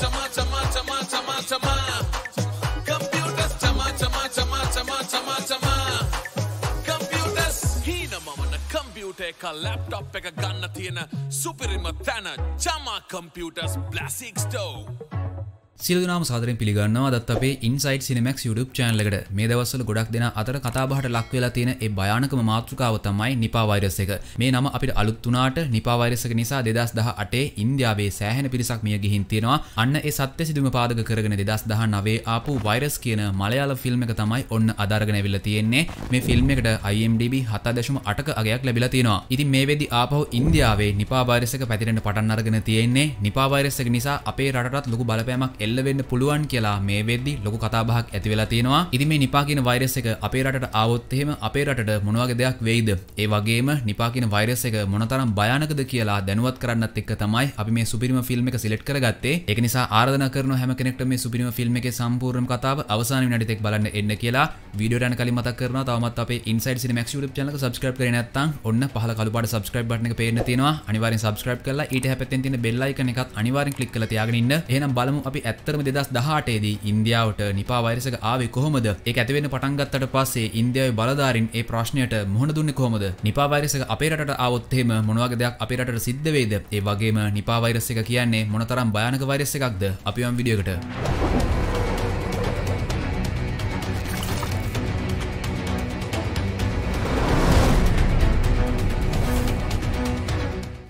चमा चमा चमा चमा चमा चमा चमा चमा चमा पेका गन्न थिएन सुपिरिम ताना चमा कम्प्युटर्स ब्लासिक तो සිල්දනාම සාදරෙන් පිළිගන්නවා දත් අපේ ඉන්සයිට් සිනමක් YouTube චෑන්ලකට මේ දවස්සල ගොඩක් දෙෙන අතර කතාබහට ලක්වෙලා තියෙන ඒ භයානකම මාතෘකාව තමයි නිපාවයිරස එක මේ නම අපිට අලුත්තුනාට නිපාවයිරසක නිසා දෙදස් දහ අටේ ඉන්දියාවේ සෑහන පිරිසක් මිය ගිහින් තියෙනවා අන්න ඒ සත්‍ය සිදුම පාදක කරගෙන දෙදස් දහ නවේ ආපු වයිරස් කියන මලයාල ෆිල්ම් එක තමයි ඔන්න අධර්ගනැවිල්ල තියෙන්නේ මේ ෆිල්ම් එකට IMDB හතා දශම අටක අගයක් ලැබිලා තියෙනවා ඉතින් මේ වෙදි ආපහු ඉන්දියාවේ නිපාවයිරසක පැතිරෙන පටන් අරගෙන තියෙන්නේ නිපාවයිරසක නිසා අපේ රටත් ලොකු බලපෑමක් එල එල්ල වෙන්න පුළුවන් කියලා මේ වෙද්දි ලොකු කතාබහක් ඇති වෙලා තියෙනවා. ඉතින් මේ නිපා කියන වෛරස් එක අපේ රටට ආවොත් එහෙම අපේ රටට මොන වගේ දෙයක් වෙයිද? ඒ වගේම නිපා කියන වෛරස් එක මොනතරම් භයානකද කියලා දැනුවත් කරන්නත් එක්ක තමයි අපි මේ සුපිරිම ෆිල්ම් එක සිලෙක්ට් කරගත්තේ. ඒක නිසා ආරාධනා කරන හැම කෙනෙක්ට මේ සුපිරිම ෆිල්ම් එකේ සම්පූර්ණ කතාව අවසාන විනාඩි තෙක් බලන්න එන්න කියලා වීඩියෝ යන කලින් මතක් කරනවා තවමත් අපේ ඉන්සයිඩ් සිනමැක්ස් YouTube channel එක subscribe කරේ නැත්නම් ඔන්න පහල කළු පාට subscribe button එක පේන්න තියෙනවා අනිවාර්යෙන් subscribe කරලා ඊට හැපැත්තෙන් තියෙන bell icon එකත් අනිවාර්යෙන් click කරලා තියාගෙන ඉන්න එහෙනම් බලමු අපි ඇත්ත ඇත්තරම දෙදස් දහටේදී ඉන්දියාවට නිපා වෛරසක ආවේ කොහොමද ඒ ඇතිවෙන පටන්ගත්තට පස්සේ ඉන්දියාව බලධාරින් ඒ ප්‍රශ්නයට මුහුණ දුන්න කොහොමද නිපා වෛරසක අපේරට අවත්තේම මොනවගේ දෙයක් අපේරට සිද්ධවේද ඒ වගේම නිපා වෛරසක කියන්නේ මොනතරම් භයානක වෛරස එකක්ද අපියම් විඩියකට.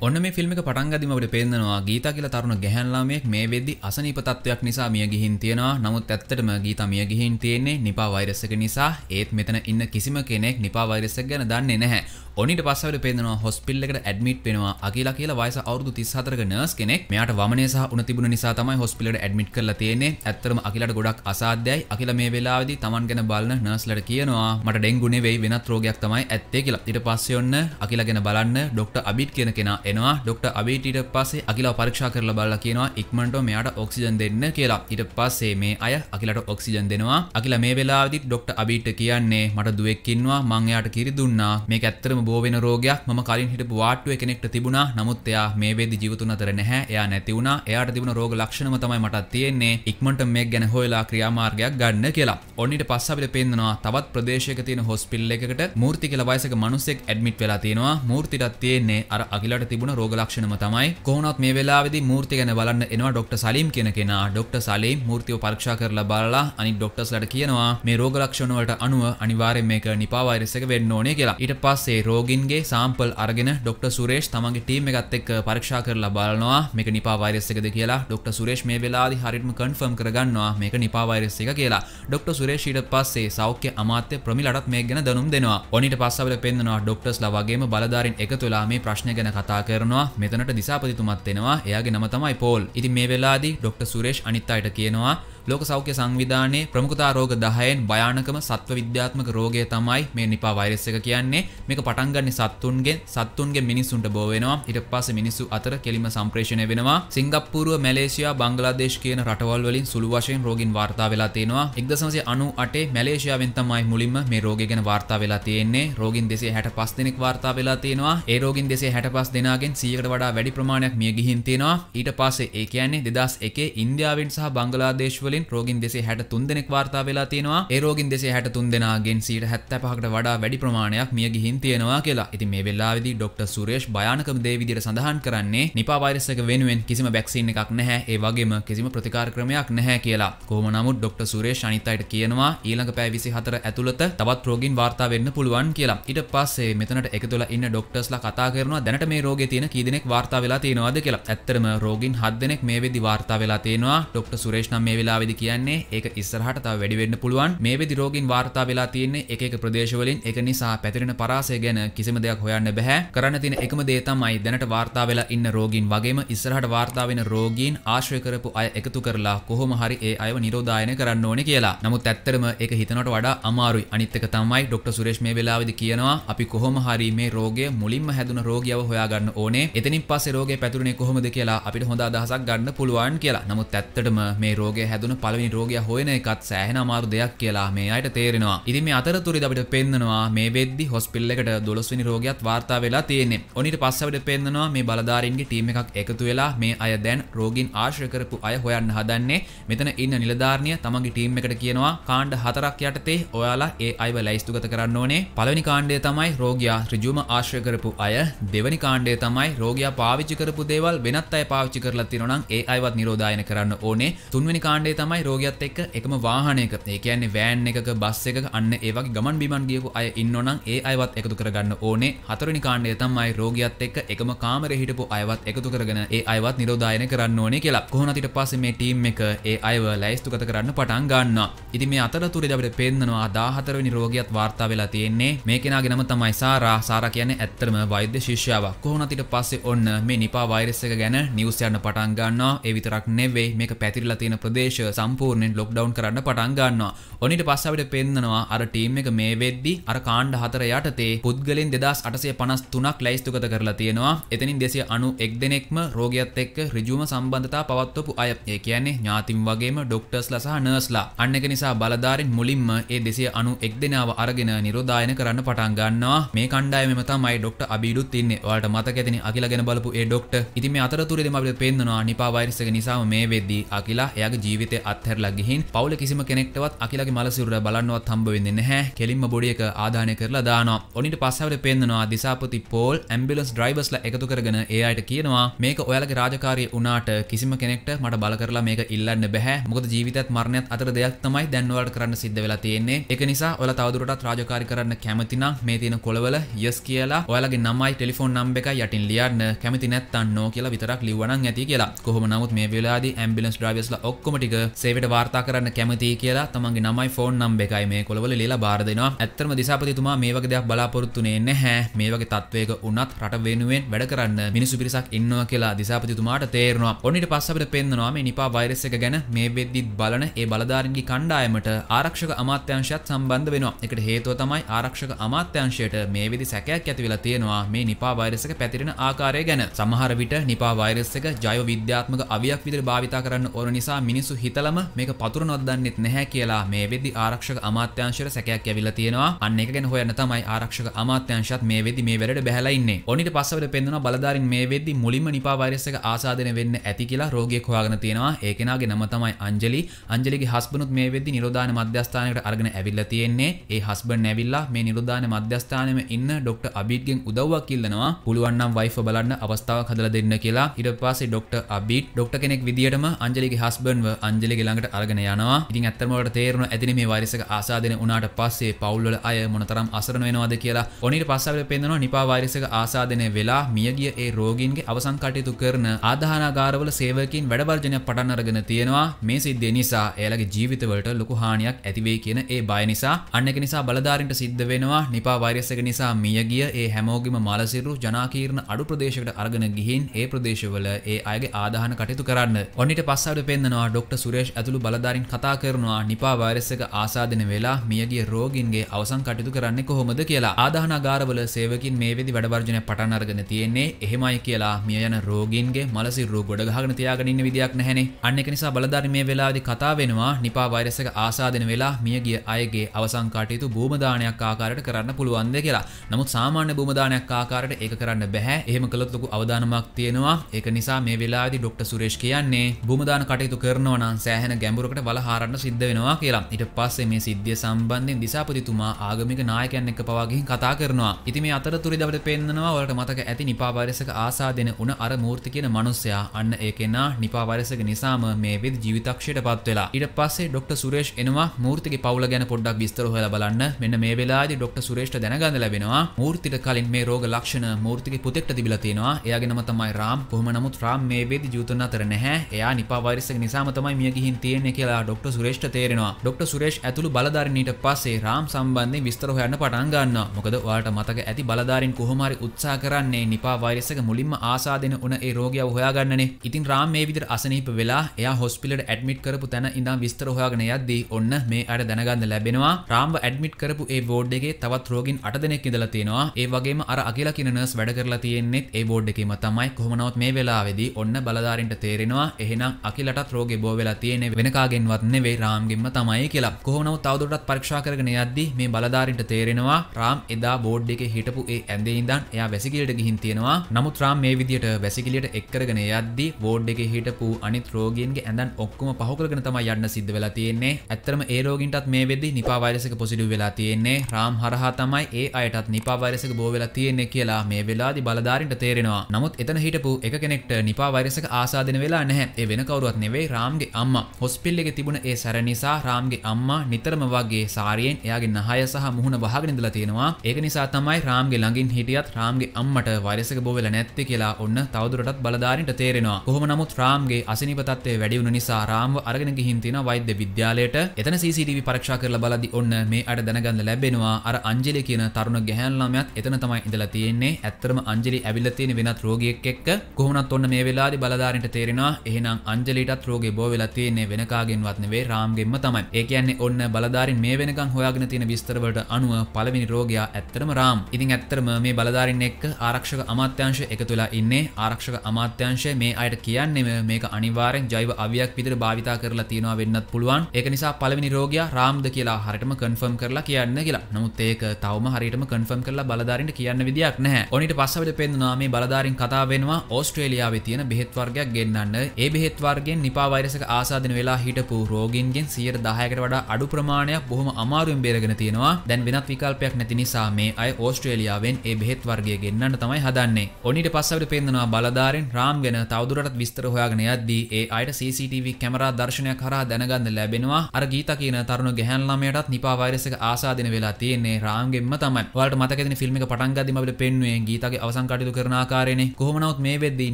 ඔන්න මේ ෆිල්ම් එක පටන් ගදිමට පේන්නනවා ගීතා කියලා තරුණ ගැහැන්ලාමයෙක් මේ වෙද්දි අසනීප තත්වයක් නිසා මිය ගිහින් තියෙනවා. නමුත් ඇත්තටම ගීතා මිය ගිහින් තියෙන්නේ නිපා වෛරස් එක නිසා. ඒත් මෙතන ඉන්න කිසිම කෙනෙක් නිපා වෛරස් එක ගැන දන්නේ නැහැ. ඔනිට පස්සවට පේනවා හොස්පිටල් එකට ඇඩ්මිට් වෙනවා. අකිලා කියලා වයස අවුරුදු 34ක නර්ස් කෙනෙක්. මෙයාට වමනේ සහ උණ තිබුණ නිසා තමයි හොස්පිටලට ඇඩ්මිට් කරලා තියෙන්නේ. ඇත්තටම අකිලාට ගොඩක් අසාධ්‍යයි. අකිලා මේ වෙලාවේදී Taman ගැන බලන නර්ස්ලට කියනවා මට ඩෙන්ගු නෙවෙයි වෙනත් රෝගයක් තමයි ඇත්තේ කියලා. ඊට පස්සේ ඔන්න අකිලා ගැන බලන්න ડોක්ටර් අබිත් කියන කෙනා එනවා ඩොක්ට අබේටට පස්සේ අකිලා පරක්ෂා කරල බල්ල කියනවා ඉක්මට මෙයාට ඔක්සිජන් දෙන්න කියලා ඉට පස්සේ මේ අය අකිලට ඔක්සිජන් දෙනවා අකිල මේ වෙලාදි ඩොක්ට අබිට කියන්නේ මට දුවෙක්කින්වා මංයායට කිරි දුන්නා මේ ඇත්තරම බෝවෙන රෝගයක් ම කලින් හිට වාටුව කෙනෙක්ට තිබුණා නමුත් එයා මේ වෙද ජීවතුන අතර නැහැ එයා නැතිවුණ එයාට තිබුණ රෝග ලක්ෂණම තමයි මට තියෙන්නේ ඉක්මට මේ ගැන හොයලා ක්‍රියාමාර්ගයක් ගන්න කියලා ඔන්නට පස්ස අපිට පෙන්න්නවා තවත් ප්‍රදේශක තියෙන හොස්පිල්ල එකට මූර්ති කියල වයිසක මනුසෙක් ඇඩමිට් වෙලා තියෙනවා මූර්තිටත් තියෙන්නේ අර අකිලට තිබ තිබුණ රෝග ලක්ෂණම තමයි කොහොනත් මේ වෙලාවේදී මූර්ති ගැන බලන්න එනවා ડોක්ටර් සලීම් කියන කෙනා ડોක්ටර් සලීම් මූර්තිව පරීක්ෂා කරලා බලලා අනිත් ડોක්ටර්ස්ලාට කියනවා මේ රෝග ලක්ෂණ වලට අනුව අනිවාර්යෙන් මේක නිපා වෛරස් එක වෙන්න ඕනේ කියලා ඊට පස්සේ රෝගීන්ගේ සාම්පල් අරගෙන ડોක්ටර් සුරේෂ් තමන්ගේ ටීම් එකත් එක්ක පරීක්ෂා කරලා බලනවා මේක නිපා වෛරස් එකද කියලා ડોක්ටර් සුරේෂ් මේ වෙලාවේදී හරියටම කන්ෆර්ම් කරගන්නවා මේක නිපා වෛරස් එක කියලා ડોක්ටර් සුරේෂ් ඊට පස්සේ සෞඛ්‍ය අමාත්‍ය ප්‍රමිලටත් මේක ගැන දැනුම් දෙනවා ඔනිට පස්සවල පෙන්නවා ડોක්ටර්ස්ලා වගේම බලධාරීන් එකතු වෙලා මේ ප්‍රශ්න ගැන කතා කරනවා මෙතනට දිසාපතිතුමත් එෙනවා එයාගේ නම තමයි පෝල් ඉති මේ වෙලාදි ඩොක්ට සුරේෂ් අනිත් අයට කියනවා ලෝක සෞඛ්‍ය සංවිධානයේ ප්‍රමුඛතා රෝග 10න් භයානකම සත්ව විද්‍යාත්මක රෝගය තමයි මේ නිපා වෛරස් එක කියන්නේ. මේක පටන් ගන්නේ සත්තුන්ගෙන් සත්තුන්ගෙන් මිනිසුන්ට බෝ වෙනවා. ඊට පස්සේ මිනිස්සු අතර කෙලිම සම්ප්‍රේෂණය වෙනවා. සිංගප්පූරුව, මැලේසියා, බංග්ලාදේශ කියන රටවල් වලින් සුළු වශයෙන් රෝගින් වාර්තා වෙලා තියෙනවා. 1998 මැලේසියාවෙන් තමයි මුලින්ම මේ රෝගය ගැන වාර්තා වෙලා තියෙන්නේ. රෝගින් 265 දෙනෙක් වාර්තා වෙලා තියෙනවා. ඒ රෝගින් 265 දෙනාගෙන් 100කට වඩා වැඩි ප්‍රමාණයක් මිය ගිහින් තියෙනවා. ඊට පස්සේ ඒ කියන්නේ 2001 ඉන්දියාවෙන් සහ බංග්ලාදේශ වලින් රෝගින් දෙසේ හැට තුන් දෙනෙක් වාර්තා වෙලා තියෙනවා ඒ රෝගින් දෙසේ හැට තුන් දෙනාගෙන් සීට හැත්තෑ පහකට වඩා වැඩි ප්‍රමාණයක් මිය ගිහින් තියෙනවා කියලා ඉතින් මේ වෙලාවේදී ඩොක්ටර් සුරේෂ් භයානකම දේ විදිහට සඳහන් කරන්නේ නිපා වෛරස් එක වෙනුවෙන් කිසිම වැක්සින් එකක් නැහැ ඒ වගේම කිසිම ප්‍රතිකාර ක්‍රමයක් නැහැ කියලා කොහොම නමුත් ඩොක්ටර් සුරේෂ් අනිත් අයට කියනවා ඊළඟ පැය 24 ඇතුළත තවත් රෝගින් වාර්තා වෙන්න පුළුවන් කියලා ඊට පස්සේ මෙතනට එකතුලා ඉන්න ඩොක්ටර්ස්ලා කතා කරනවා දැනට මේ රෝගේ තියෙන කී දෙනෙක් වාර්තා වෙලා තියෙනවද කියලා ඇත්තරම රෝගින් හත් දෙනෙක් මේ වෙදි වාර්තා වෙලා තියෙනවා ඩොක්ටර් සුරේෂ් නම් මේ වෙලාවේ වෙලාවෙදි කියන්නේ ඒක ඉස්සරහට තව වැඩි වෙන්න පුළුවන් මේ වෙදි රෝගීන් වාර්තා වෙලා තියෙන්නේ එක එක ප්‍රදේශවලින් ඒක නිසා පැතිරෙන පරාසය ගැන කිසිම දෙයක් හොයන්න බෑ කරන්න තියෙන එකම දේ තමයි දැනට වාර්තා වෙලා ඉන්න රෝගීන් වගේම ඉස්සරහට වාර්තා වෙන රෝගීන් ආශ්‍රය කරපු අය එකතු කරලා කොහොම හරි ඒ අයව නිරෝධායනය කරන්න ඕනේ කියලා. නමුත් ඇත්තටම ඒක හිතනට වඩා අමාරුයි. අනිත් එක තමයි ડોක්ටර් සුරේෂ් මේ වෙලාවේදී කියනවා අපි කොහොම හරි මේ රෝගය මුලින්ම හැදුන රෝගියව හොයාගන්න ඕනේ. එතනින් පස්සේ රෝගය පැතිරුනේ කොහොමද කියලා අපිට හොඳ අදහසක් ගන්න පුළුවන් කියලා. නමුත් ඇත්තටම මේ රෝගය හැදුන තුන පළවෙනි රෝගය හොයන එකත් සෑහෙන අමාරු දෙයක් කියලා මේ අයට තේරෙනවා. ඉතින් මේ අතරතුරද අපිට පෙන්නනවා මේ වෙද්දි හොස්පිටල් එකට 12 වෙනි රෝගියත් වාර්තා වෙලා තියෙන්නේ. ඔනිට පස්සේ අපිට පෙන්නනවා මේ බලධාරීන්ගේ ටීම් එකක් එකතු වෙලා මේ අය දැන් රෝගීන් ආශ්‍රය කරපු අය හොයන්න හදන්නේ. මෙතන ඉන්න නිලධාරිණිය තමන්ගේ ටීම් එකට කියනවා කාණ්ඩ හතරක් යටතේ ඔයාලා ඒ අයව ලැයිස්තුගත කරන්න ඕනේ. පළවෙනි කාණ්ඩය තමයි රෝගියා ඍජුවම ආශ්‍රය කරපු අය. දෙවෙනි කාණ්ඩය තමයි රෝගියා පාවිච්චි කරපු දේවල් වෙනත් අය පාවිච්චි කරලා තියෙනවා නම් ඒ අයවත් නිරෝධායන කරන්න ඕනේ. තුන්වෙනි කාණ්ඩය තමයි රෝගයක්ත් එක්ක එකම වාහනයක ඒ කියන්නේ වෑන් එක බස් එක අන්න ඒවගේ ගමන් බිමන් ගියපු අය ඉන්නවනම් ඒ අයවත් එකතු කරගන්න ඕනේ හතරනි කාණ්ඩය තමයි රෝගයක්ත් එක්ක එකම කාමර හිටපු අයවත් එකතු කරගෙන ඒ අයවත් නිරෝධායන කරන්න ඕනේ කියලා කොහොනතිට පස්සේ මේ ටීම් එක ඒ අයව ලැයිස්තුගත කරන්න පටන් ගන්නවා ඉතින් මේ අතරතුරේදී අපිට පෙන්නනවා 14වෙනි රෝගියත් වාර්තා වෙලා තියෙන්නේ මේ කෙනාගේ නම තමයි සාරා සාරා කියන්නේ ඇත්තටම වෛද්‍ය ශිෂ්‍යාවක් කොහොනතිට පස්සේ ඔන්න මේ නිපා වෛරස් එක ගැන නිවුස් යන්න පටන් ගන්නවා ඒ විතරක් නෙවෙයි මේක පැතිරිලා තියෙන ප්‍රදේශ සම්පූර්ණයෙන් ලොක්ඩවන් කරන්න පටන් ගන්නවා ඔනිට පස්සවිට පෙන්න්නනවා අර ටීම් එක මේ වෙද්දි අර කාණ්ඩ හතර යටතේ පුද්ගලින් දෙදස් අටසේ පනස් තුනක් ලැයිස්තුකත කරලා තියෙනවා එතනින් දෙසේ අනු එක් දෙනෙක්ම රෝගයක්ත් එක්ක රිජුම සම්බන්ධතා පවත්වපු අය ඒ කියන්නේ ඥාතින් වගේම ඩොක්ටර්ස් ලසහ නර්ස්ලා අන්න එක නිසා බලධාරින් මුලින්ම ඒ දෙසේ අනු එක් දෙනාව අරගෙන නිරෝධායන කරන්න පටන් ගන්නවා මේ කණ්ඩායම තමයි ඩොක්ට අබිඩුත් තින්නේ ඔයාලට මතකෙතන අකිලගෙන බලපු ඒ ඩොක්ට ඉතින් මේ අතරතුරේදී අපිට පේන්නනවා නිපා වෛරස් එක නිසාම මේ වෙද්දී අකිලා එයාගේ ජීවිතය කාලේ අත්හැරලා ගිහින් පවුල කිසිම කෙනෙක්ටවත් අකිලගේ මලසිරුර බලන්නවත් හම්බ වෙන්නේ නැහැ. කෙලින්ම බොඩි එක ආදානය කරලා දානවා. ඔනිට පස්සෙවට පෙන්නනවා දිසාපති පෝල් ඇම්බියුලන්ස් ඩ්‍රයිවර්ස්ලා එකතු කරගෙන ඒ අයට කියනවා මේක ඔයාලගේ රාජකාරිය වුණාට කිසිම කෙනෙක්ට මට බල කරලා මේක ඉල්ලන්න බෑ. මොකද ජීවිතයත් මරණයත් අතර දෙයක් තමයි දැන් ඔයාලට කරන්න සිද්ධ වෙලා තියෙන්නේ. ඒක නිසා ඔයාලා තවදුරටත් රාජකාරී කරන්න කැමති නම් මේ තියෙන කොළවල යස් කියලා ඔයාලගේ නමයි ටෙලිෆෝන් නම්බ එක යටින් ලියන්න කැමති නැත්තන් නෝ කියලා විතරක් ලිව්වනම් ඇති කියලා. කොහොම නමුත් මේ වෙලාවේදී ඇම්බියුලන්ස් ඩ්‍රයිවර්ස්ලා ඔක්කොම ටික සේවට වාර්තා කරන්න කැමති කියලා තමන්ගේ නමයි ෆෝන් නම්බ එකයි මේ කොළවල ලියලා බාර දෙනවා ඇත්තම දිසාපතිතුමා මේ වගේ දෙයක් බලාපොරොත්තුනේ නැහැ මේ වගේ තත්වයක වුණත් රට වෙනුවෙන් වැඩ කරන්න මිනිසු පිරිසක් ඉන්නවා කියලා දිසාපතිතුමාට තේරෙනවා ඔන්නට පස්ස අපිට පෙන්නවා මේ නිපා වෛරස් එක ගැන මේ වෙද්දිත් බලන ඒ බලධාරීන්ගේ කණ්ඩායමට ආරක්ෂක අමාත්‍යංශයත් සම්බන්ධ වෙනවා එකට හේතුව තමයි ආරක්ෂක අමාත්‍යංශයට මේ විදි සැකයක් ඇතිවෙලා තියෙනවා මේ නිපා වෛරස් එක පැතිරෙන ආකාරය ගැන. සමහර විට නිපා වෛරස් එක ජෛව විද්‍යාත්මක අවියක් විදිහට භාවිතා කරන්න ඕන නිසා මිනිස්සු හිත හිතලම මේක පතුර නොදන්නෙත් නැහැ කියලා මේ වෙද්දි ආරක්ෂක අමාත්‍යංශයට සැකයක් ඇවිල්ලා තියෙනවා. අන්න ඒක ගැන හොයන්න තමයි ආරක්ෂක අමාත්‍යංශයත් මේ වෙද්දි මේ වැඩට බැහැලා ඉන්නේ. ඔනිට පස්සෙට පෙන්වනවා බලධාරීන් මේ වෙද්දි මුලින්ම නිපා වෛරස් එක ආසාදනය වෙන්න ඇති කියලා රෝගියෙක් හොයාගෙන තියෙනවා. ඒ කෙනාගේ නම තමයි අංජලි. අංජලිගේ හස්බන්ඩ්ුත් මේ වෙද්දි නිරෝධායන මධ්‍යස්ථානයකට අරගෙන ඇවිල්ලා තියෙන්නේ. ඒ හස්බන්ඩ් ඇවිල්ලා මේ නිරෝධායන මධ්‍යස්ථානෙම ඉන්න ඩොක්ටර් අබීත්ගෙන් උදව්වක් ඉල්ලනවා. පුළුවන් නම් වයිෆ් බලන්න අවස්ථාවක් හදලා දෙන්න කියලා. ඊට පස්සේ ඩොක්ටර් අබීත් ඩොක්ටර් කෙනෙක් විදියටම අංජලිගේ හස්බන්ඩ්ව අන්ජලි ගෙළඟට අරගෙන යනවා ඉතින් ඇත්තමට තේරුණ ඇතින මේ වරිසක ආසාදන උනාට පස්සේ පවුල්වල අය මොනතරම් අසරණ වෙනවාද කියලා ඔනිට පස්සවල පෙන්දනවා නිපා වරිසක ආසාදනය වෙලා මියගිය ඒ රෝගීන්ගේ අවසන් කටයුතු කරන ආධානාගාරවල සේවකින් වැඩවර්ජනය පටන් අරගෙන තියෙනවා මේ සිද්ධිය නිසා එයාලගේ ජීවිතවලට ලොකු හානියක් ඇතිවේ කියන ඒ බය නිසා අන්නක නිසා බලධාරින්ට සිද්ධ වෙනවා නිපා වෛරසක නිසා මියගිය ඒ හැමෝගිම මලසිරු ජනාකීරණ අඩු ප්‍රදේශකට අරගෙන ගිහින් ඒ ප්‍රදේශවල ඒ අයගේ ආදාහන කටයුතු කරන්න ඔන්නට පස්සට පෙන්න්නවා ඩොක්ට සුරේෂ් ඇතුළු බලධාරින් කතා කරනවා නිපා වෛරස් එක ආසාදන වෙලා මියගිය රෝගීන්ගේ අවසන් කටයුතු කරන්නේ කොහොමද කියලා. ආදාහනාගාරවල සේවකින් මේ වෙදි වැඩවර්ජනය පටන් අරගෙන තියෙන්නේ එහෙමයි කියලා මිය යන රෝගීන්ගේ මලසිරුව ගොඩ ගහගෙන තියාගෙන ඉන්න විදියක් නැහැනේ. අන්න ඒක නිසා බලධාරීන් මේ වෙලාවේදී කතා වෙනවා නිපා වෛරස් එක ආසාදන වෙලා මියගිය අයගේ අවසන් කටයුතු භූමදානයක් ආකාරයට කරන්න පුළුවන්ද කියලා. නමුත් සාමාන්‍ය භූමදානයක් ආකාරයට ඒක කරන්න බැහැ. එහෙම කළොත් ලොකු අවදානමක් තියෙනවා. ඒක නිසා මේ වෙලාවේදී ඩොක්ටර් සුරේෂ් කියන්නේ භූමදාන කටයුතු කරනවා නම් සෑහන ගැඹුරකට වලහාරන්න සිද්ධ වෙනවා කියලා ඉට පස්සේ මේ සිද්ධිය සම්බන්ධයෙන් දිසාපතිතුමා ආගමික නායකයන් එක පවාගෙන් කතා කරනවා ඉති මේ අතර තුරි දවට පෙන්න්නවා වලට මතක ඇති නිපාවරසක ආසා දෙන උන අර මූර්ති කියන මනුස්්‍යයා අන්න ඒකෙනා නිපාවරසක නිසාම මේ විද ජීවිතක්ෂයට පත් වෙලා ඉට පස්සේ ඩොක්. සුරේෂ් එනවා මූර්තිගේ පවල ගැන පොඩ්ඩක් විස්තර හොල බලන්න මෙන්න මේ වෙලාද ඩොක්. සුරේෂ්ට දැනගඳ ලැබෙනවා මූර්තිට කලින් මේ රෝග ලක්ෂණ මූර්තිගේ පුතෙක්ට තිබිලා තියෙනවා එයාගෙනම තමයි රාම් කොහම නමුත් රාම් මේ වේදි ජීවිතුන් අතර නැහැ එයා නිපාවරසක නිසාම තමයි මිය මෙතන ගිහින් තියෙන්නේ කියලා ඩොක්ටර් සුරේෂ්ට තේරෙනවා. ඩොක්ටර් සුරේෂ් ඇතුළු බලධාරීන්ට පස්සේ රාම් සම්බන්ධයෙන් විස්තර හොයන්න පටන් ගන්නවා. මොකද ඔයාලට මතක ඇති බලධාරීන් කොහොම හරි උත්සාහ කරන්නේ නිපා වෛරස් එක මුලින්ම ආසාදෙන උන ඒ රෝගියව හොයාගන්නනේ. ඉතින් රාම් මේ විදිහට අසනීප වෙලා එයා හොස්පිටලෙට ඇඩ්මිට් කරපු තැන ඉඳන් විස්තර හොයාගෙන යද්දී ඔන්න මේ අර දැනගන්න ලැබෙනවා රාම්ව ඇඩ්මිට් කරපු ඒ වෝඩ් එකේ තවත් රෝගීන් 8 දෙනෙක් ඉඳලා තියෙනවා. ඒ වගේම අර අකිලා කියන නර්ස් වැඩ කරලා තියෙන්නේ ඒ වෝඩ් එකේම තමයි. කොහොම නමුත් මේ වෙලාවේදී ඔන්න බලධාරීන්ට තේරෙනවා එහෙනම් අකිලටත් රෝගේ බෝ වෙලා තියෙන වෙනකාගෙන්වත් නෙවෙයි රාම්ගින්ම තමයි කියලා. කොහොමනමුත් තවදුරටත් පරීක්ෂා කරගෙන යද්දී මේ බලධාරීන්ට තේරෙනවා රාම් එදා බෝඩ් එකේ හිටපු ඒ ඇඳේ ඉඳන් එයා වැසිකිළියට ගිහින් තියෙනවා. නමුත් රාම් මේ විදියට වැසිකිළියට එක් කරගෙන යද්දී බෝඩ් එකේ හිටපු අනිත් රෝගීන්ගේ ඇඳන් ඔක්කොම පහු කරගෙන තමයි යන්න සිද්ධ වෙලා තියෙන්නේ. ඇත්තටම ඒ රෝගීන්ටත් මේ වෙද්දී නිපා වෛරස් එක පොසිටිව් වෙලා තියෙන්නේ. රාම් හරහා තමයි ඒ අයටත් නිපා වෛරස් එක බෝ වෙලා තියෙන්නේ කියලා මේ වෙලාවේදී බලධාරීන්ට තේරෙනවා. නමුත් එතන හිටපු එක කෙනෙක්ට නිපා වෛරස් එක ආසාදෙන වෙලා නැහැ. ඒ වෙන කවුරුවත් නෙවෙයි රාම්ගේ අම්මා අම්ම හොස්පිල්ලෙ තිබුණ ඒ සැර නිසා රාම්ගේ අම්මා නිතරම වගේ සාරියෙන් එයාගේ නහය සහ මුහුණ වහගෙනදලා තියෙනවා ඒක නිසා තමයි රාම්ගේ ළඟින් හිටියත් රාම්ගේ අම්මට වයසක බොවෙලා නැත්තේ කියලා ඔන්න තවදුරටත් බලධාරීන්ට තේරෙනවා කොහොම නමුත් රාම්ගේ අසනීප තත්ත්වය වැඩි වුණ නිසා රාම්ව අරගෙන ගිහින් තියෙන වෛද්‍ය විද්‍යාලයට එතන CCTV පරීක්ෂා කරලා බලද්දි ඔන්න මේ අඩ දැනගන්න ලැබෙනවා අර අංජලි කියන තරුණ ගැහැණු ළමයාත් එතන තමයි ඉඳලා තියෙන්නේ ඇත්තටම අංජලි ඇවිල්ලා තියෙන වෙනත් රෝගියෙක් එක්ක කොහොමනත් ඔන්න මේ වෙලාවේ බලධාරීන්ට තේරෙනවා එහෙනම් අංජලිටත් රෝගේ බෝ වෙලා තියෙන්නේ වෙනකාගෙන්වත් නෙවෙයි රාම්ගෙන්ම තමයි. ඒ කියන්නේ ඔන්න බලධාරීන් මේ වෙනකන් හොයාගෙන තියෙන විස්තරවලට අනුව පළවෙනි රෝගියා ඇත්තටම රාම්. ඉතින් ඇත්තටම මේ බලධාරීන් එක්ක ආරක්ෂක අමාත්‍යාංශය එකතු වෙලා ඉන්නේ. ආරක්ෂක අමාත්‍යාංශය මේ අයට කියන්නේම මේක අනිවාර්යෙන් ජෛව අවියක් විදිහට භාවිතා කරලා තියෙනවා වෙන්නත් පුළුවන්. ඒක නිසා පළවෙනි රෝගියා රාම්ද කියලා හරියටම කන්ෆර්ම් කරලා කියන්න කියලා. නමුත් ඒක තවම හරියටම කන්ෆර්ම් කරලා බලධාරීන්ට කියන්න විදියක් නැහැ. ඕනිට පස්සේ අපිට පෙන්නුණා මේ බලධාරීන් කතා වෙනවා ඕස්ට්‍රේලියාවේ තියෙන බෙහෙත් වර්ගයක් ගෙන්නන්න. ඒ බෙහෙත් වර්ගයෙන් නිපා වෛරසක ආස ආසාධන වෙලා හිටපු රෝගීන්ගෙන් සියයට දාහයකට වඩා අඩු ප්‍රමාණයක් බොහොම අමාරුවෙන් බේරගෙන තියෙනවා දැන් වෙනත් විකල්පයක් නැති නිසා මේ අය ඕස්ට්‍රේලියාවෙන් ඒ බෙහෙත් වර්ගය ගෙන්න්නට තමයි හදන්නේ ඔනිට පස්සවට පෙන්දනවා බලධාරෙන් රාම් ගැන තවදුරටත් විස්තර හොයාගෙන යද්දී ඒ අයට CCTV කැමරා දර්ශනයක් හරහා දැනගන්න ලැබෙනවා අර ගීත කියන තරුණ ගැහැන් ළමයටත් නිපා වෛරස් එක ආසාදින වෙලා තියෙන්නේ රාම්ගෙන්ම තමයි. ඔයාලට මතක ඇතිනේ ෆිල්ම් එක පටන් ගද්දිම අපිට පෙන්නුවේ ගීතගේ අවසන් කටයුතු කරන ආකාරයනේ. කොහොම නමුත් මේ වෙද්දී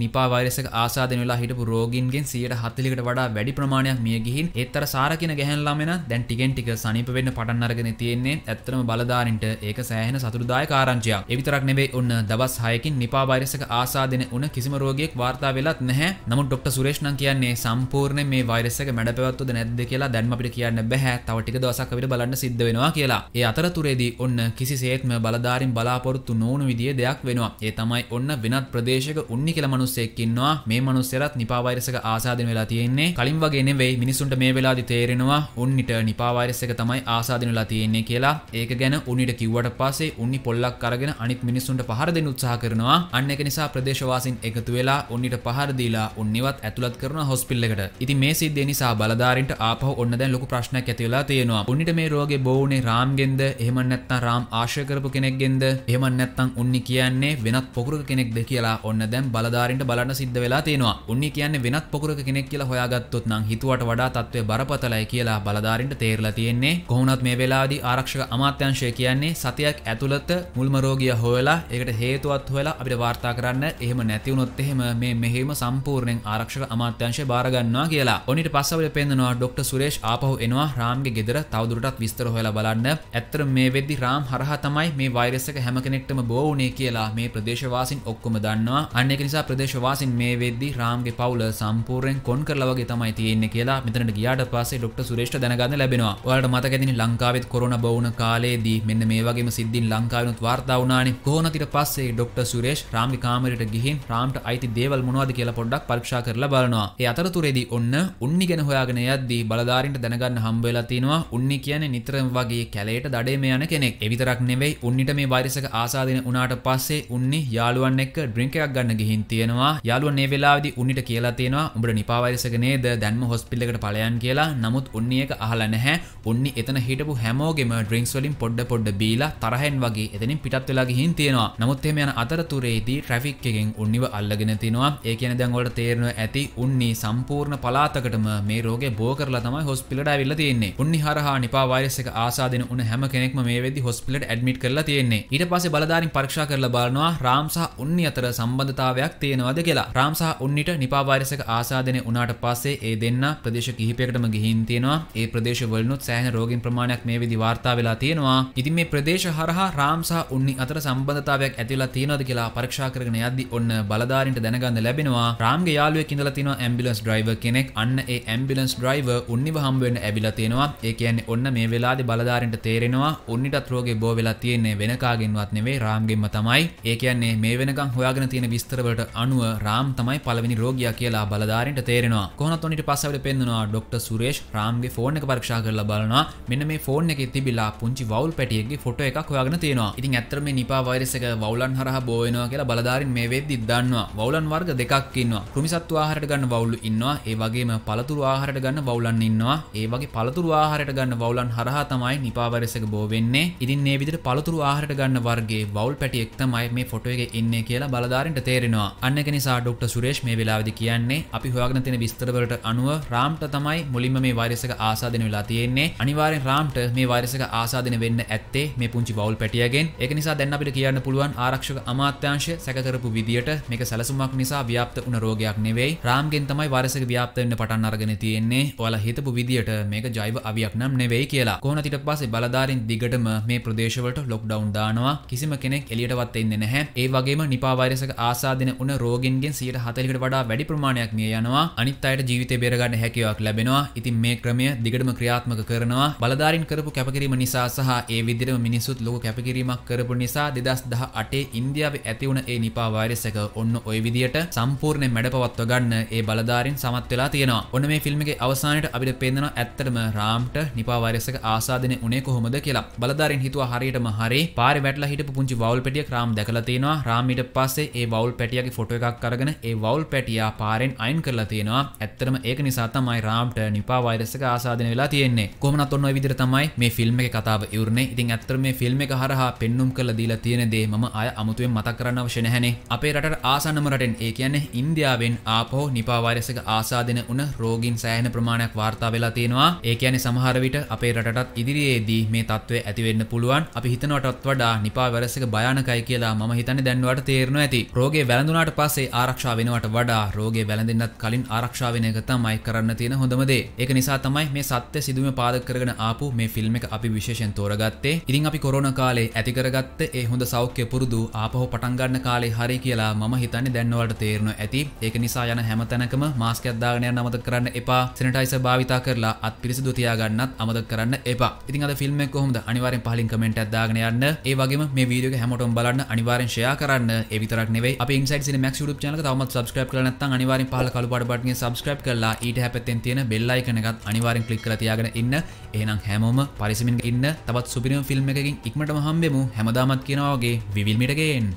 නිපා වෛරස් එක ආසාදින වෙලා හිටපු රෝගීන්ගෙන් 140කට වඩා වැඩි වැඩි ප්‍රමාණයක් මිය ගිහින් ඒත්තර සාරකින ගැහැන්ලාමෙන දැන් ටිගෙන් ටික සනීප වෙන්න පටන් අරගෙන තියෙන්නේ ඇත්තටම බලධාරින්ට ඒක සෑහෙන සතුටුදායක ආරංචියක්. ඒ විතරක් නෙවෙයි ඔන්න දවස් 6කින් නිපා වෛරස් එක ආසාදෙන උන කිසිම රෝගියෙක් වාර්තා වෙලත් නැහැ. නමුත් ડોක්ටර් සුරේෂ් නම් කියන්නේ සම්පූර්ණයෙන් මේ වෛරස් එක මැඩ පැවැත්වුවද නැද්ද කියලා දැන් අපිට කියන්න බෑ. තව ටික දවසක් අපිට බලන්න සිද්ධ වෙනවා කියලා. ඒ අතරතුරේදී ඔන්න කිසිසේත්ම බලධාරීන් බලාපොරොත්තු නොවුණු විදිහේ දෙයක් වෙනවා. ඒ තමයි ඔන්න වෙනත් ප්‍රදේශයක උන්නි කියලා මිනිස්සෙක් ඉන්නවා. මේ මිනිස්සෙරත් නිපා වෛරස් එක ආසාදින වෙලා තියෙන්නේ. කලින් වගේ නෙවෙයි මිනිසුන්ට මේ වෙලාදි තේරෙනවා උන්නිට නිපාවරස් එක තමයි ආසාධනලා තියෙන්නේ කියලා ඒක ගැන උනිට කිව්වට පස්සේ උන්නි පොල්ලක් කරගෙන අනිත් මිනිසුන්ට පහර දෙන්න උත්සාහ කරනවා අන්න එක නිසා ප්‍රදේශවාසින් එකතු වෙලා උන්නිට පහර දීලා උන්නිවත් ඇතුළත් කරන හොස්පිටල් එකට. ඉතින් මේ සිද්ධිය නිසා බලධාරීන්ට ආපහු ඔන්න දැන් ලොකු ප්‍රශ්නයක් ඇති වෙලා තියෙනවා. උන්නිට මේ රෝගේ බෝ වුනේ රාම්ගෙන්ද එහෙම නැත්නම් රාම් ආශ්‍රය කරපු කෙනෙක්ගෙන්ද එහෙම නැත්නම් උන්නි කියන්නේ වෙනත් පොකුරක කෙනෙක්ද කියලා ඔන්න දැන් බලධාරීන්ට බලන්න සිද්ධ වෙලා තියෙනවා. උන්නි කියන්නේ වෙනත් පොකුරක කෙනෙක් කියලා හොයාගත්තොත් නම් හිතුවට වඩා තත්ත්වය බරපතලයි කියලා බලධාරින්ට තේරලා තියෙන්නේ. කොහොමනත් මේ වෙලාවේදී ආරක්ෂක අමාත්‍යාංශය කියන්නේ සතියක් ඇතුළත මුල්ම රෝගියා හොයලා ඒකට හේතුවත් හොයලා අපිට වාර්තා කරන්න. එහෙම නැති වුණොත් එහෙම මේ මෙහෙම සම්පූර්ණයෙන් ආරක්ෂක අමාත්‍යාංශය බාර ගන්නවා කියලා. ඔනිට පස්ස අපිට පෙන්නනවා ડોක්ටර් සුරේෂ් ආපහු එනවා රාම්ගේ ගෙදර තවදුරටත් විස්තර හොයලා බලන්න. ඇත්තට මේ වෙද්දි රාම් හරහා තමයි මේ වෛරස් එක හැම කෙනෙක්ටම බෝ වුණේ කියලා මේ ප්‍රදේශවාසීන් ඔක්කොම දන්නවා. අන්න ඒක නිසා ප්‍රදේශවාසීන් මේ වෙද්දි රාම්ගේ පවුල සම්පූර්ණයෙන් කොන් කරලා වගේ තමයි තියෙන්නේ කියලා මෙතනට ගියාට පස්සේ ඩොක්ටර් සුරේෂ්ට දැනගන්න ලැබෙනවා. ඔයාලට මතක ඇතිනේ ලංකාවෙත් කොරෝනා බවුන කාලේදී මෙන්න මේ වගේම සිද්ධීන් ලංකාවෙනුත් වාර්තා වුණානේ. කොහොනතිට පස්සේ ඩොක්ටර් සුරේෂ් රාම්ගේ කාමරයට ගිහින් රාම්ට අයිති දේවල් මොනවද කියලා පොඩ්ඩක් පරීක්ෂා කරලා බලනවා. ඒ අතරතුරේදී ඔන්න උන්නි ගැන හොයාගෙන යද්දී බලධාරීන්ට දැනගන්න හම්බ වෙලා තිනවා උන්නි කියන්නේ නිතරම වගේ කැලේට දඩේම යන කෙනෙක්. ඒ විතරක් නෙවෙයි උන්නිට මේ වෛරස් එක ආසාදින උනාට පස්සේ උන්නි යාළුවන් එක්ක ඩ්‍රින්ක් එකක් ගන්න ගිහින් තියෙනවා. යාළුවා මේ වෙලාවේදී උන්නිට කියලා තියෙනවා උඹට නිපා වෛරස් එක නේද? දැන් දැන්ම හොස්පිල්ලකට පලයන් කියලා නමුත් උන්න එක අහලා නැහැ උන්න එතන හිටපු හැමෝගෙම ඩ්‍රිංක්ස් වලින් පොඩ්ඩ පොඩ්ඩ බීලා තරහෙන් වගේ එතනින් පිටත් වෙලා ගිහින් තියෙනවා නමුත් එහෙම යන අතරතුරේදී ට්‍රැෆික් එකෙන් උන්නිව අල්ලගෙන තිනවා ඒ කියන්නේ දැන් ඔයාලට තේරෙනවා ඇති උන්නි සම්පූර්ණ පලාතකටම මේ රෝගේ බෝ කරලා තමයි හොස්පිටලට ඇවිල්ලා තියෙන්නේ උන්නි හරහා නිපා වෛරස් එක ආසා දෙන උන හැම කෙනෙක්ම මේ වෙද්දි හොස්පිටලට ඇඩ්මිට් කරලා තියෙන්නේ ඊට පස්සේ බලධාරීන් පරීක්ෂා කරලා බලනවා රාම් සහ උන්නි අතර සම්බන්ධතාවයක් තියෙනවද කියලා රාම් සහ උන්නිට නිපා වෛරස් එක ආසා දෙන උනාට පස්සේ ඒ දෙන්න ප්‍රදේශ කිහිපයකටම ගිහින් තියෙනවා. ඒ ප්‍රදේශවලුත් සෑහෙන රෝගීන් ප්‍රමාණයක් මේ විදි වාර්තා වෙලා තියෙනවා. ඉතින් මේ ප්‍රදේශ හරහා රාම් සහ උන්නි අතර සම්බන්ධතාවයක් ඇති වෙලා තියෙනවද කියලා පරීක්ෂා කරගෙන යද්දී ඔන්න බලධාරීන්ට දැනගන්න ලැබෙනවා. රාම්ගේ යාළුවෙක් ඉඳලා තියෙනවා ඇම්බියුලන්ස් ඩ්‍රයිවර් කෙනෙක්. අන්න ඒ ඇම්බියුලන්ස් ඩ්‍රයිවර් උන්නිව හම්බ වෙන්න ඇවිල්ලා තියෙනවා. ඒ කියන්නේ ඔන්න මේ වෙලාවේ බලධාරීන්ට තේරෙනවා උන්නිටත් රෝගේ බෝ වෙලා තියෙන්නේ වෙන කාගෙන්වත් නෙවෙයි රාම්ගෙන්ම තමයි. ඒ කියන්නේ මේ වෙනකන් හොයාගෙන තියෙන විස්තරවලට අනුව රාම් තමයි පළවෙනි රෝගියා කියලා බලධාරීන්ට තේරෙනවා. කොහොමත් උන්නිට පස්සවට පෙන්දනවා ඩොක්ට. සුරේෂ් රාම්ගේ ෆෝර්න එක පරක්ෂා කරලා බලනවා මෙන්න මේ ෆෝර්න එක තිබිලා පුංචි වවුල් පැටියෙක්ගේ ෆොට එකක් හොයාගෙන තියෙනවා ඉතින් ඇත්තට මේ නිපා වෛරස් එක වවුලන් හරහා බෝ වෙනවා කියලා බලධාරීන් මේ වෙද්දි දන්නවා වවුලන් වර්ග දෙකක් ඉන්නවා කෘමිසත්තු ආහාරයට ගන්න වවුලු ඉන්නවා ඒ වගේම පළතුරු ආහාරයට ගන්න වවුලන් ඉන්නවා ඒ වගේ පළතුරු ආහාරයට ගන්න වවුලන් හරහා තමයි නිපා වෛරස් එක බෝ වෙන්නේ ඉතින් මේ විදිහට පළතුරු ආහාරයට ගන්න වර්ගයේ වවුල් පැටියෙක් තමයි මේ ෆොටෝ එකේ ඉන්නේ කියලා බලධාරීන්ට තේරෙනවා අන්න එක නිසා ඩොක්ටර් සුරේෂ් මේ වෙලාවේදී කියන්නේ අපි හොයාගෙන තියෙන විස්තරවලට අනුව අනුව රාම්ට තමයි මුලින්ම මේ වෛරසක ආසාදන වෙලා තියෙන්නේ අනිවාරෙන් රාම්ට මේ වෛරසක ආසාදන වෙන්න ඇත්තේ මේ පුංචි බවල් පැටියගෙන් ඒක නිසා දැන් අපිට කියන්න පුළුවන් ආරක්ෂක අමාත්‍යංශය සැකකරපු විදියට මේක සැලසුමක් නිසා ව්‍යාප්ත වුණ රෝගයක් නෙවෙයි රාම්ගෙන් තමයි වෛරසක ව්‍යාප්ත වෙන්න පටන් අරගෙන තියෙන්නේ ඔයාලා හිතපු විදියට මේක ජෛව අවියක් නම් නෙවෙයි කියලා කොහොමද ඊට පස්සේ බලධාරීන් දිගටම මේ ප්‍රදේශවලට ලොක්ඩවුන් දානවා කිසිම කෙනෙක් එළියටවත් එන්නේ නැහැ ඒ වගේම නිපා වෛරසක ආසාදන වුණ රෝගීන්ගෙන් 140කට වඩා වැඩි ප්‍රමාණයක් මිය යනවා අනිත් අයට ජීවිතේ බේරගන්න හැකියාවක් ලැබෙනවා. ඉතින් මේ ක්‍රමය දිගටම ක්‍රියාත්මක කරනවා. බලධාරීන් කරපු කැපකිරීම නිසා සහ ඒ විදිහටම මිනිසුත් ලොකු කැපකිරීමක් කරපු නිසා 2018 ඉන්දියාවේ ඇති වුණ ඒ නිපා වෛරස් එක ඔන්න ওই විදිහට සම්පූර්ණයෙන් මැඩපවත්ව ගන්න ඒ බලධාරීන් සමත් වෙලා තියෙනවා. ඔන්න මේ ෆිල්ම් එකේ අවසානයේ අපිට පේනවා ඇත්තටම රාම්ට නිපා වෛරස් එක ආසාදනය උනේ කොහොමද කියලා. බලධාරීන් හිතුවා හරියටම හරි පාරේ වැටලා හිටපු පුංචි වවුල් පැටියෙක් රාම් දැකලා තියෙනවා. රාම් ඊට පස්සේ ඒ වවුල් පැටියාගේ ෆොටෝ එකක් අරගෙන ඒ වවුල් පැටියා පාරෙන් අයින් කරලා තියෙනවා. ඇත්තටම ඒ ඒක නිසා තමයි රාම්ට නිපා වෛරසක ආසාදන වෙලා තියෙන්නේ කොමනත් ඔන්න විදිර තමයි මේ ෆිල්ම් එක කතාව ඉවරනේ ඉතින් ඇත්තට මේ ෆිල්ම් එක හරහා පෙන්눔 කරලා දීලා තියෙන දේ මම අය අමුතුවෙන් මතක් කරන්න අවශ්‍ය නැහැනේ අපේ රටට ආසන්නම රටෙන් ඒ කියන්නේ ඉන්දියාවෙන් ආපහු නිපා වෛරසක ආසාදන උන රෝගීන් සෑහෙන ප්‍රමාණයක් වාර්තා වෙලා තියෙනවා ඒ කියන්නේ සමහර විට අපේ රටටත් ඉදිරියේදී මේ තත්ත්වය ඇති වෙන්න පුළුවන් අපි හිතනවටත් වඩා නිපා වෛරසක භයානකයි කියලා මම හිතන්නේ දැන්වට තේරෙනවා ඇති රෝගේ වැළඳුනාට පස්සේ ආරක්ෂා වෙනවට වඩා රෝගේ වැළඳෙන්නත් කලින් ආරක්ෂා වෙන එක තමයි තමයි කරන්න තියෙන හොඳමදේ ඒක නිසා තමයි මේ සත්‍ය සිදුවීම පාදක කරගෙන ආපු මේ ෆිල්ම් එක අපි විශේෂයෙන් තෝරගත්තේ ඉතින් අපි කොරෝනා කාලේ ඇති කරගත්ත ඒ හොඳ සෞඛ්‍ය පුරුදු ආපහු පටන් ගන්න කාලේ හරි කියලා මම හිතන්නේ දැන් ඔයාලට තේරෙනවා ඇති ඒක නිසා යන හැම තැනකම මාස්කයක් දාගෙන යන්න අමතක කරන්න එපා සැනිටයිසර් භාවිතා කරලා අත් පිරිසිදු තියාගන්නත් අමතක කරන්න එපා ඉතින් අද ෆිල්ම් එක කොහොමද අනිවාර්යෙන් පහලින් කමෙන්ට් එකක් දාගෙන යන්න ඒ වගේම මේ වීඩියෝ එක හැමෝටම බලන්න අනිවාර්යෙන් ෂෙයා කරන්න ඒ විතරක් නෙවෙයි අපි ඉන්සයිඩ් සිනමැක්ස් YouTube channel එක තවමත් subscribe කරලා නැත්නම් අනිවාර්යෙන් පහල කළු පාට බටන් එක subscribe කරලා සහ ඊට හැපතෙන් තියෙන බෙල්ලයිකනගත් අනිවාරෙන් කලික් කරතියාගෙන ඉන්න ඒනම් හැමෝම පරිසමින් ඉන්න තවත් සුපිරිම් ෆිල්ම් එකකින් ඉක්මට හම්බෙමු හැමදාමත් කියනවාගේ විවිල්මිටගෙන්.